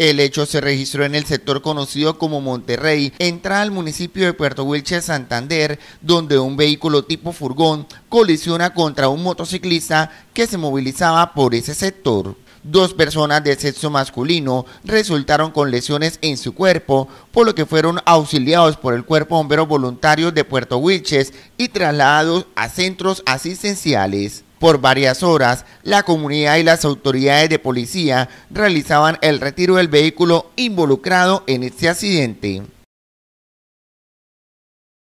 El hecho se registró en el sector conocido como Monterrey, entrada al municipio de Puerto Wilches, Santander, donde un vehículo tipo furgón colisiona contra un motociclista que se movilizaba por ese sector. Dos personas de sexo masculino resultaron con lesiones en su cuerpo, por lo que fueron auxiliados por el Cuerpo Hombrero Voluntario de Puerto Wilches y trasladados a centros asistenciales. Por varias horas, la comunidad y las autoridades de policía realizaban el retiro del vehículo involucrado en este accidente.